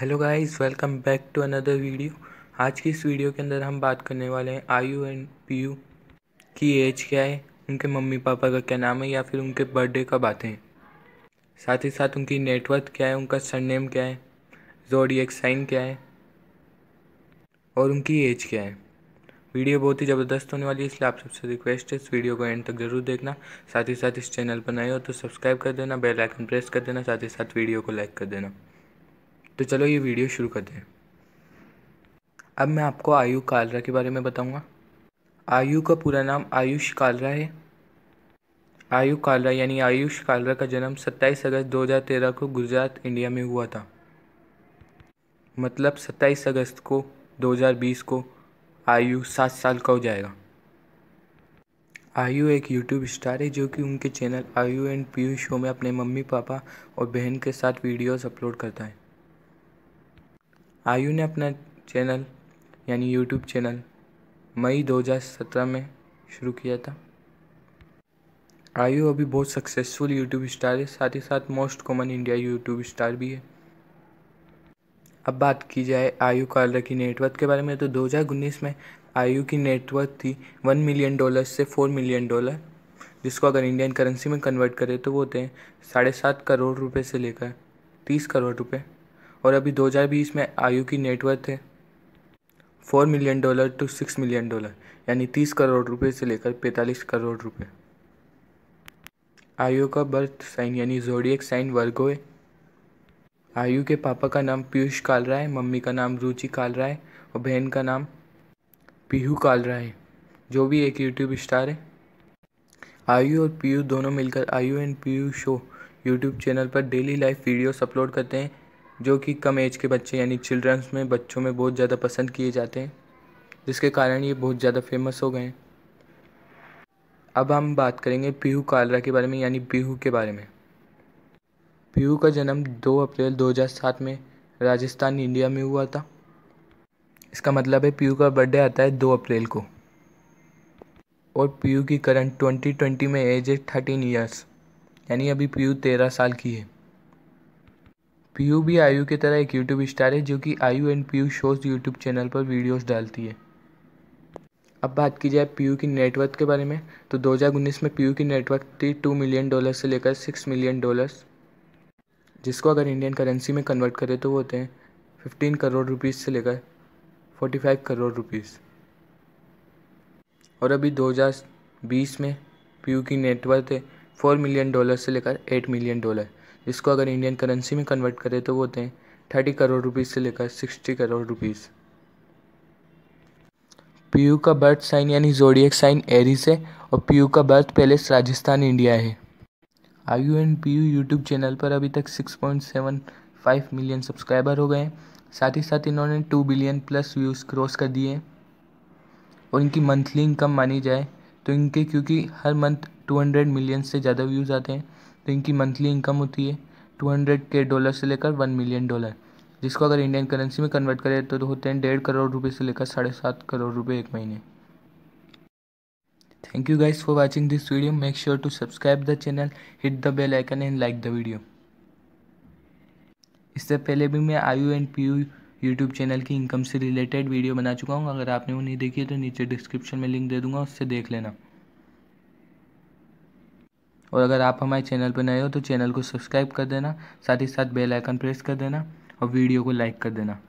hello guys welcome back to another video आज की इस वीडियो के अंदर हम बात करने वाले हैं आयु एंड यू की एज क्या है उनके मम्मी पापा का क्या नाम है या फिर उनके बर्थडे कब आते हैं साथ ही साथ उनकी नेटवर्क क्या है उनका सरनेम क्या है जोडियक साइन क्या है और उनकी एज क्या है वीडियो बहुत ही ज़बरदस्त होने वाली है इसलिए आप सबसे रिक्वेस्ट है इस वीडियो को एंड तक ज़रूर देखना साथ ही साथ इस चैनल पर नए हो तो सब्सक्राइब कर देना बेल आइकन प्रेस कर देना साथ ही साथ वीडियो को लाइक कर देना तो चलो ये वीडियो शुरू करते हैं अब मैं आपको आयु कालरा के बारे में बताऊंगा आयु का पूरा नाम आयुष कालरा है आयु कालरा यानी आयुष कालरा का जन्म 27 अगस्त 2013 को गुजरात इंडिया में हुआ था मतलब 27 अगस्त को 2020 को आयु सात साल का हो जाएगा आयु एक यूट्यूब स्टार है जो कि उनके चैनल आयु एंड पीयू शो में अपने मम्मी पापा और बहन के साथ वीडियोस अपलोड करता है आयु ने अपना चैनल यानी यूट्यूब चैनल मई 2017 में शुरू किया था आयु अभी बहुत सक्सेसफुल यूट्यूब स्टार है साथ ही साथ most common India YouTube star भी है अब बात की जाए आयु कालर की नेटवर्थ के बारे में तो दो में आयु की नेटवर्थ थी वन मिलियन डॉलर से फोर मिलियन डॉलर जिसको अगर इंडियन करेंसी में कन्वर्ट करें तो वो होते हैं साढ़े सात करोड़ रुपए से लेकर तीस करोड़ रुपए और अभी 2020 में आयु की नेटवर्थ है four million dollar two six million dollar यानी तीस करोड़ रुपए से लेकर पैंतालीस करोड़ रुपए आयु का बर्थ साइन यानी जोडियक साइन वर्गो है आयु के पापा का नाम पीयूष कालरा है मम्मी का नाम रुचि कालरा है और बहन का नाम पीहू कालरा है जो भी एक यूट्यूब स्टार है आयु और पीयू दोनों मिलकर Ayu and Piyu show YouTube channel पर डेली लाइव वीडियोस अपलोड करते हैं जो कि कम एज के बच्चे यानी चिल्ड्रंस में बच्चों में बहुत ज़्यादा पसंद किए जाते हैं जिसके कारण ये बहुत ज़्यादा फेमस हो गए हैं अब हम बात करेंगे पीहू कालरा के बारे में यानी पीहू के बारे में पीहू का जन्म 2 अप्रैल 2007 में राजस्थान इंडिया में हुआ था इसका मतलब है पीयू का बर्थडे आता है 2 अप्रैल को और पीयू की करंट 2020 में एज है थर्टीन ईयर्स यानी अभी पीयू तेरह साल की है पीयू भी आयु की तरह एक यूट्यूब स्टार है जो कि Ayu and Piyu shows YouTube channel पर वीडियोस डालती है अब बात की जाए पीयू की नेटवर्क के बारे में तो उन्नीस में पीयू की नेटवर्क थी टू मिलियन डॉलर से लेकर सिक्स मिलियन डॉलर्स जिसको अगर इंडियन करेंसी में कन्वर्ट करें तो वो होते हैं फिफ्टीन करोड़ रुपीज़ से लेकर फोर्टी फाइव करोड़ रुपीज़ और अभी दो हजार बीस में यू की नेटवर्थ है फोर मिलियन डॉलर से लेकर एट मिलियन डॉलर इसको अगर इंडियन करेंसी में कन्वर्ट करें तो वो होते हैं थर्टी करोड़ रुपीज़ से लेकर सिक्सटी करोड़ रुपीज़ पीयू का बर्थ साइन यानी जोडियक साइन एरीज है और पीयू का बर्थ पैलेस राजस्थान इंडिया है I U and P U YouTube channel पर अभी तक six point seven five million subscriber हो गए हैं साथ ही साथ इन्होंने two billion plus views cross कर दिए और इनकी मंथली इनकम मानी जाए तो इनके क्योंकि हर मंथ टू हंड्रेड मिलियन से ज़्यादा व्यूज़ आते हैं इनकी मंथली इनकम होती है टू हंड्रेड के डॉलर से लेकर वन मिलियन डॉलर जिसको अगर इंडियन करेंसी में कन्वर्ट करें तो होते हैं डेढ़ करोड़ रुपए से लेकर साढ़े सात करोड़ रुपए एक महीने thank you guys for watching this video make sure to subscribe the channel hit the bell icon and like the video इससे पहले भी मैं I U and P U YouTube channel की इनकम से रिलेटेड वीडियो बना चुका हूँ अगर आपने वो नहीं देखी है तो नीचे डिस्क्रिप्शन में लिंक दे दूंगा उससे देख लेना और अगर आप हमारे चैनल पर नए हो तो चैनल को सब्सक्राइब कर देना साथ ही साथ बेल आइकन प्रेस कर देना और वीडियो को लाइक कर देना